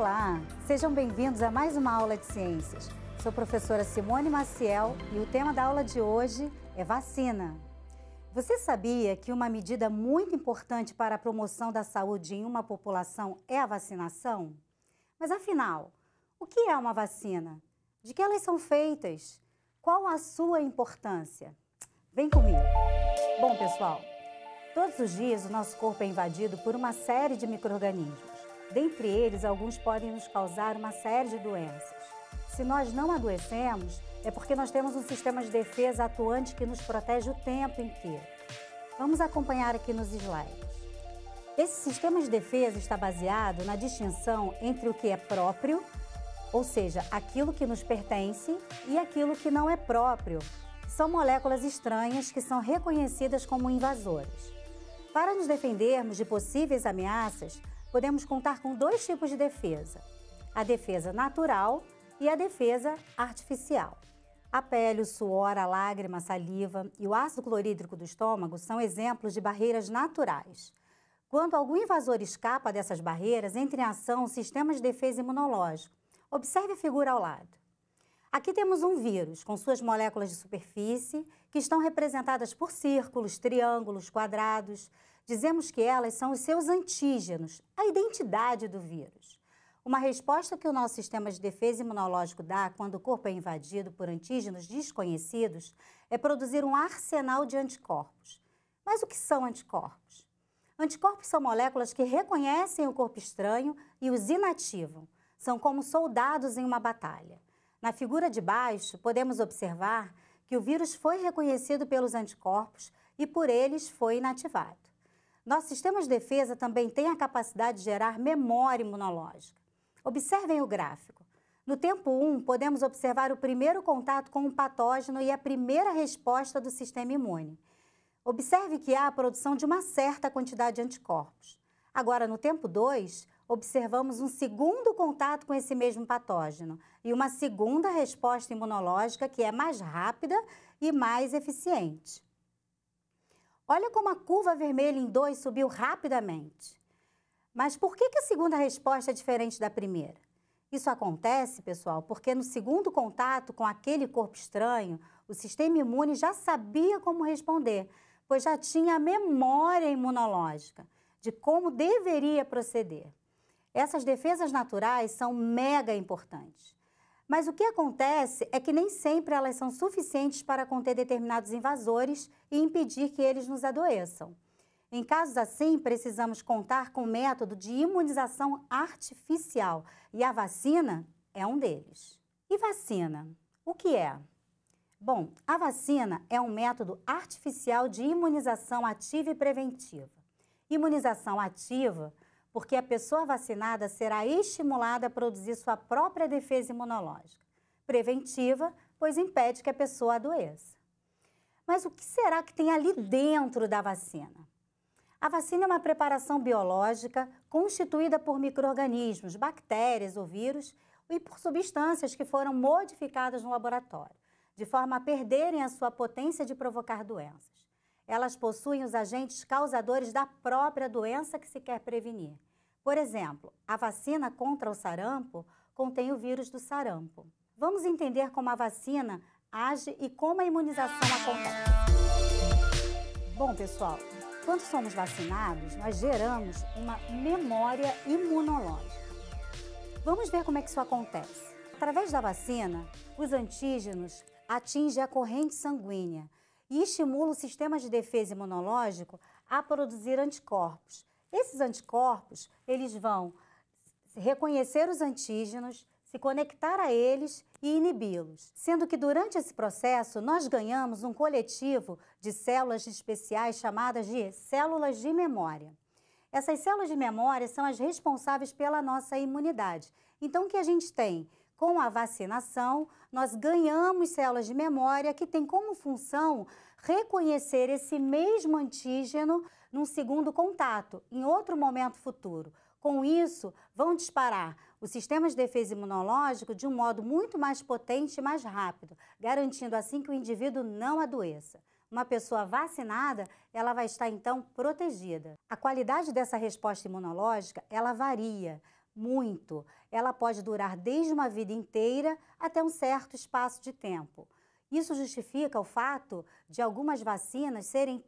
Olá, sejam bem-vindos a mais uma aula de ciências. Sou professora Simone Maciel e o tema da aula de hoje é vacina. Você sabia que uma medida muito importante para a promoção da saúde em uma população é a vacinação? Mas afinal, o que é uma vacina? De que elas são feitas? Qual a sua importância? Vem comigo. Bom, pessoal, todos os dias o nosso corpo é invadido por uma série de microrganismos. Dentre eles, alguns podem nos causar uma série de doenças. Se nós não adoecemos, é porque nós temos um sistema de defesa atuante que nos protege o tempo inteiro. Vamos acompanhar aqui nos slides. Esse sistema de defesa está baseado na distinção entre o que é próprio, ou seja, aquilo que nos pertence, e aquilo que não é próprio. São moléculas estranhas que são reconhecidas como invasoras. Para nos defendermos de possíveis ameaças, podemos contar com dois tipos de defesa: a defesa natural e a defesa artificial. A pele, o suor, a lágrima, a saliva e o ácido clorídrico do estômago são exemplos de barreiras naturais. Quando algum invasor escapa dessas barreiras, entra em ação o sistema de defesa imunológico. Observe a figura ao lado. Aqui temos um vírus com suas moléculas de superfície, que estão representadas por círculos, triângulos, quadrados, Dizemos que elas são os seus antígenos, a identidade do vírus. Uma resposta que o nosso sistema de defesa imunológico dá quando o corpo é invadido por antígenos desconhecidos é produzir um arsenal de anticorpos. Mas o que são anticorpos? Anticorpos são moléculas que reconhecem o corpo estranho e os inativam. São como soldados em uma batalha. Na figura de baixo, podemos observar que o vírus foi reconhecido pelos anticorpos e por eles foi inativado. Nossos sistemas de defesa também têm a capacidade de gerar memória imunológica. Observem o gráfico. No tempo 1, podemos observar o primeiro contato com um patógeno e a primeira resposta do sistema imune. Observe que há a produção de uma certa quantidade de anticorpos. Agora, no tempo 2, observamos um segundo contato com esse mesmo patógeno e uma segunda resposta imunológica que é mais rápida e mais eficiente. Olha como a curva vermelha em 2 subiu rapidamente. Mas por que, a segunda resposta é diferente da primeira? Isso acontece, pessoal, porque no segundo contato com aquele corpo estranho, o sistema imune já sabia como responder, pois já tinha a memória imunológica de como deveria proceder. Essas defesas naturais são mega importantes. Mas o que acontece é que nem sempre elas são suficientes para conter determinados invasores e impedir que eles nos adoeçam. Em casos assim, precisamos contar com método de imunização artificial e a vacina é um deles. E vacina? O que é? Bom, a vacina é um método artificial de imunização ativa e preventiva. Imunização ativa porque a pessoa vacinada será estimulada a produzir sua própria defesa imunológica, preventiva, pois impede que a pessoa adoeça. Mas o que será que tem ali dentro da vacina? A vacina é uma preparação biológica constituída por microrganismos, bactérias ou vírus e por substâncias que foram modificadas no laboratório, de forma a perderem a sua potência de provocar doenças elas possuem os agentes causadores da própria doença que se quer prevenir. Por exemplo, a vacina contra o sarampo contém o vírus do sarampo. Vamos entender como a vacina age e como a imunização acontece. Bom, pessoal, quando somos vacinados, nós geramos uma memória imunológica. Vamos ver como é que isso acontece. Através da vacina, os antígenos atingem a corrente sanguínea, e estimula o sistema de defesa imunológico a produzir anticorpos. Esses anticorpos, eles vão reconhecer os antígenos, se conectar a eles e inibi-los. Sendo que durante esse processo nós ganhamos um coletivo de células especiais chamadas de células de memória. Essas células de memória são as responsáveis pela nossa imunidade. Então o que a gente tem? com a vacinação, nós ganhamos células de memória que têm como função reconhecer esse mesmo antígeno num segundo contato, em outro momento futuro. Com isso, vão disparar os sistemas de defesa imunológico de um modo muito mais potente e mais rápido, garantindo assim que o indivíduo não adoeça. Uma pessoa vacinada, ela vai estar então protegida. A qualidade dessa resposta imunológica, ela varia, muito. Ela pode durar desde uma vida inteira até um certo espaço de tempo. Isso justifica o fato de algumas vacinas serem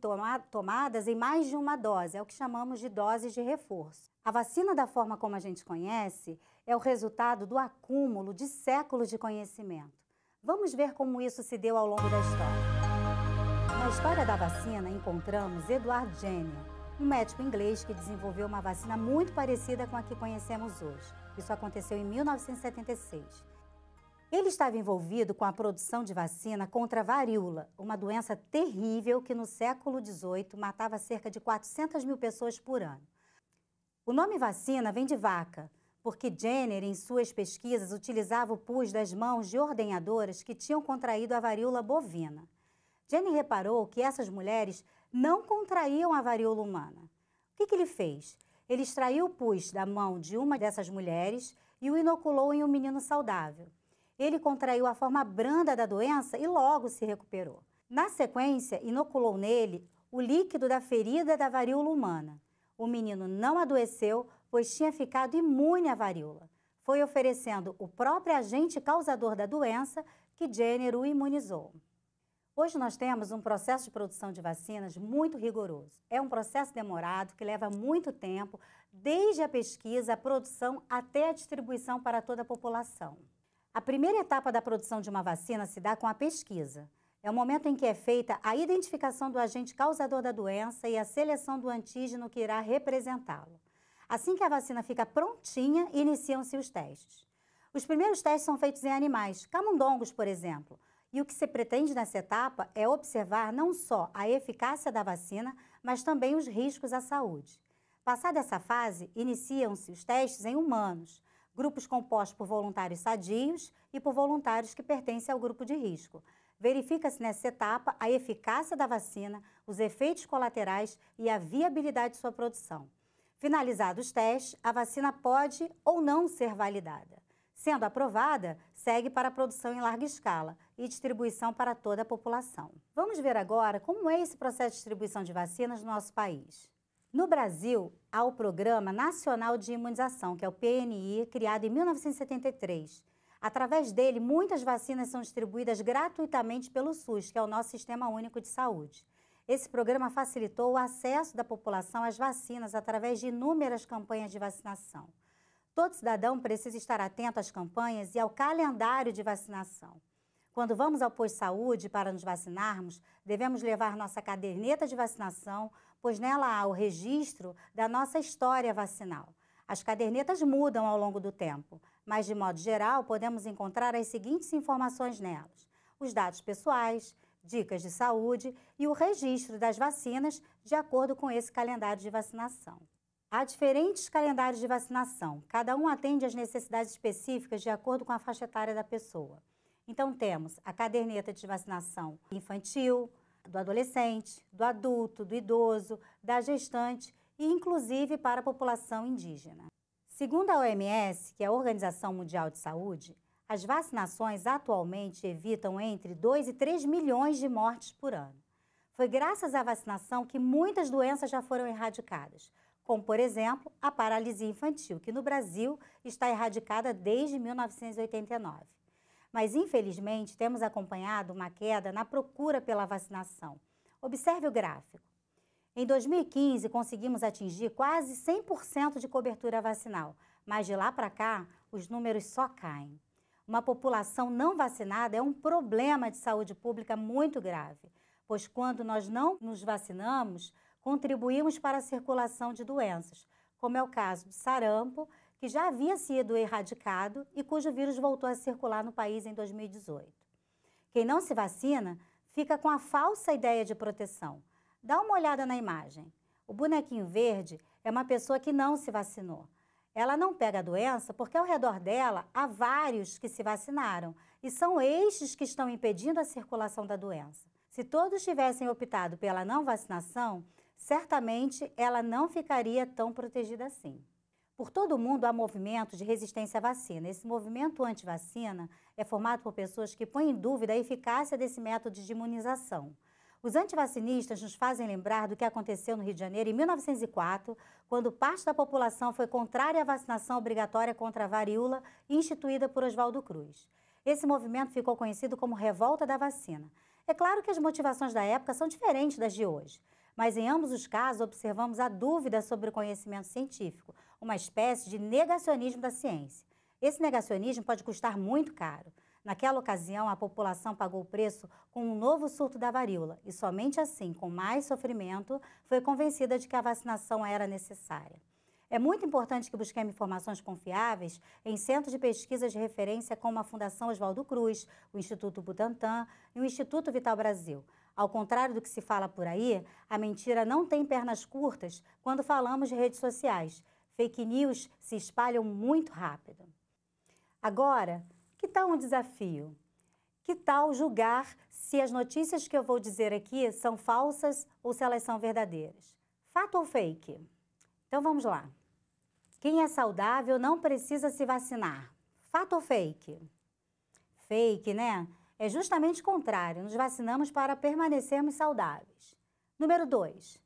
tomadas em mais de uma dose, é o que chamamos de doses de reforço. A vacina, da forma como a gente conhece, é o resultado do acúmulo de séculos de conhecimento. Vamos ver como isso se deu ao longo da história. Na história da vacina, encontramos Eduard Jenner, um médico inglês que desenvolveu uma vacina muito parecida com a que conhecemos hoje. Isso aconteceu em 1976. Ele estava envolvido com a produção de vacina contra a varíola, uma doença terrível que no século XVIII matava cerca de 400 mil pessoas por ano. O nome vacina vem de vaca, porque Jenner, em suas pesquisas, utilizava o pus das mãos de ordenhadoras que tinham contraído a varíola bovina. Jenner reparou que essas mulheres não contraíam a varíola humana. O que, que ele fez? Ele extraiu o pus da mão de uma dessas mulheres e o inoculou em um menino saudável. Ele contraiu a forma branda da doença e logo se recuperou. Na sequência, inoculou nele o líquido da ferida da varíola humana. O menino não adoeceu, pois tinha ficado imune à varíola. Foi oferecendo o próprio agente causador da doença que Jenner o imunizou. Hoje nós temos um processo de produção de vacinas muito rigoroso. É um processo demorado que leva muito tempo, desde a pesquisa, a produção até a distribuição para toda a população. A primeira etapa da produção de uma vacina se dá com a pesquisa. É o momento em que é feita a identificação do agente causador da doença e a seleção do antígeno que irá representá-lo. Assim que a vacina fica prontinha, iniciam-se os testes. Os primeiros testes são feitos em animais, camundongos, por exemplo e o que se pretende nessa etapa é observar não só a eficácia da vacina, mas também os riscos à saúde. Passada essa fase, iniciam-se os testes em humanos, grupos compostos por voluntários sadios e por voluntários que pertencem ao grupo de risco. Verifica-se nessa etapa a eficácia da vacina, os efeitos colaterais e a viabilidade de sua produção. Finalizados os testes, a vacina pode ou não ser validada. Sendo aprovada, segue para a produção em larga escala e distribuição para toda a população. Vamos ver agora como é esse processo de distribuição de vacinas no nosso país. No Brasil, há o Programa Nacional de Imunização, que é o PNI, criado em 1973. Através dele, muitas vacinas são distribuídas gratuitamente pelo SUS, que é o nosso Sistema Único de Saúde. Esse programa facilitou o acesso da população às vacinas através de inúmeras campanhas de vacinação. Todo cidadão precisa estar atento às campanhas e ao calendário de vacinação. Quando vamos ao posto de saúde para nos vacinarmos, devemos levar nossa caderneta de vacinação, pois nela há o registro da nossa história vacinal. As cadernetas mudam ao longo do tempo, mas de modo geral podemos encontrar as seguintes informações nelas: os dados pessoais, dicas de saúde e o registro das vacinas de acordo com esse calendário de vacinação. Há diferentes calendários de vacinação, cada um atende às necessidades específicas de acordo com a faixa etária da pessoa. Então, temos a caderneta de vacinação infantil, do adolescente, do adulto, do idoso, da gestante e, inclusive, para a população indígena. Segundo a OMS, que é a Organização Mundial de Saúde, as vacinações atualmente evitam entre 2 e 3 milhões de mortes por ano. Foi graças à vacinação que muitas doenças já foram erradicadas, como, por exemplo, a paralisia infantil, que no Brasil está erradicada desde 1989. Mas, infelizmente, temos acompanhado uma queda na procura pela vacinação. Observe o gráfico. Em 2015, conseguimos atingir quase 100% de cobertura vacinal, mas de lá para cá, os números só caem. Uma população não vacinada é um problema de saúde pública muito grave, pois quando nós não nos vacinamos, contribuímos para a circulação de doenças, como é o caso do sarampo, que já havia sido erradicado e cujo vírus voltou a circular no país em 2018. Quem não se vacina fica com a falsa ideia de proteção. Dá uma olhada na imagem. O bonequinho verde é uma pessoa que não se vacinou. Ela não pega a doença porque ao redor dela há vários que se vacinaram e são estes que estão impedindo a circulação da doença. Se todos tivessem optado pela não vacinação, certamente ela não ficaria tão protegida assim. Por todo o mundo há movimentos de resistência à vacina. Esse movimento anti-vacina é formado por pessoas que põem em dúvida a eficácia desse método de imunização. Os antivacinistas nos fazem lembrar do que aconteceu no Rio de Janeiro em 1904, quando parte da população foi contrária à vacinação obrigatória contra a varíola instituída por Oswaldo Cruz. Esse movimento ficou conhecido como Revolta da Vacina. É claro que as motivações da época são diferentes das de hoje. Mas em ambos os casos observamos a dúvida sobre o conhecimento científico, uma espécie de negacionismo da ciência. Esse negacionismo pode custar muito caro. Naquela ocasião, a população pagou o preço com um novo surto da varíola e somente assim, com mais sofrimento, foi convencida de que a vacinação era necessária. É muito importante que busquemos informações confiáveis em centros de pesquisa de referência como a Fundação Oswaldo Cruz, o Instituto Butantan e o Instituto Vital Brasil. Ao contrário do que se fala por aí, a mentira não tem pernas curtas quando falamos de redes sociais. Fake news se espalham muito rápido. Agora, que tal um desafio? Que tal julgar se as notícias que eu vou dizer aqui são falsas ou se elas são verdadeiras? Fato ou fake? Então vamos lá. Quem é saudável não precisa se vacinar. Fato ou fake? Fake, né? É justamente o contrário, nos vacinamos para permanecermos saudáveis. Número 2.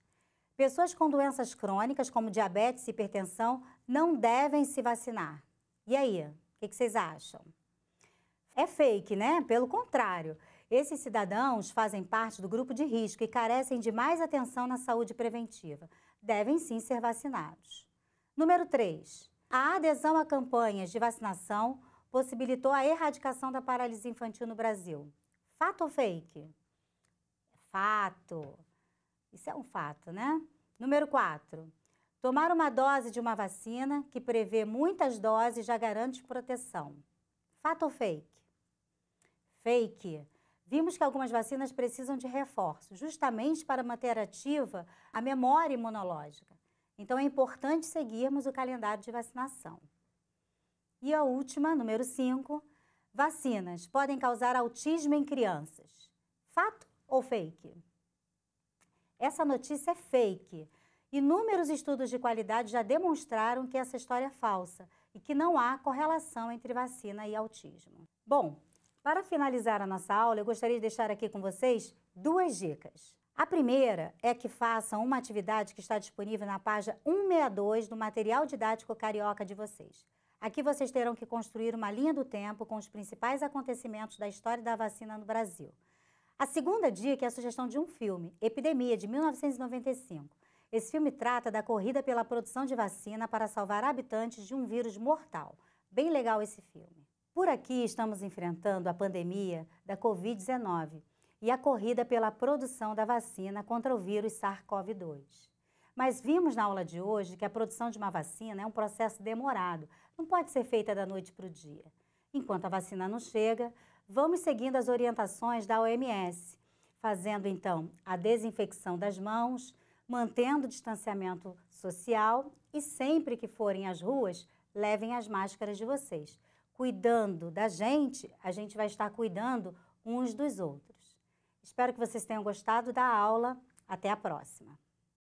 Pessoas com doenças crônicas, como diabetes e hipertensão, não devem se vacinar. E aí, o que, vocês acham? É fake, né? Pelo contrário. Esses cidadãos fazem parte do grupo de risco e carecem de mais atenção na saúde preventiva. Devem sim ser vacinados. Número 3. A adesão a campanhas de vacinação possibilitou a erradicação da paralisia infantil no Brasil. Fato ou fake? Fato. Isso é um fato, né? Número 4. Tomar uma dose de uma vacina que prevê muitas doses já garante proteção. Fato ou fake? Fake. Vimos que algumas vacinas precisam de reforço, justamente para manter ativa a memória imunológica. Então é importante seguirmos o calendário de vacinação. E a última, número 5, vacinas podem causar autismo em crianças. Fato ou fake? Essa notícia é fake. Inúmeros estudos de qualidade já demonstraram que essa história é falsa e que não há correlação entre vacina e autismo. Bom, para finalizar a nossa aula, eu gostaria de deixar aqui com vocês duas dicas. A primeira é que façam uma atividade que está disponível na página 162 do material didático carioca de vocês. Aqui vocês terão que construir uma linha do tempo com os principais acontecimentos da história da vacina no Brasil. A segunda dica é a sugestão de um filme, Epidemia, de 1995. Esse filme trata da corrida pela produção de vacina para salvar habitantes de um vírus mortal. Bem legal esse filme. Por aqui estamos enfrentando a pandemia da Covid-19 e a corrida pela produção da vacina contra o vírus SARS-CoV-2. Mas vimos na aula de hoje que a produção de uma vacina é um processo demorado, não pode ser feita da noite para o dia. Enquanto a vacina não chega, vamos seguindo as orientações da OMS, fazendo então a desinfecção das mãos, mantendo o distanciamento social e sempre que forem às ruas, levem as máscaras de vocês. Cuidando da gente, a gente vai estar cuidando uns dos outros. Espero que vocês tenham gostado da aula. Até a próxima!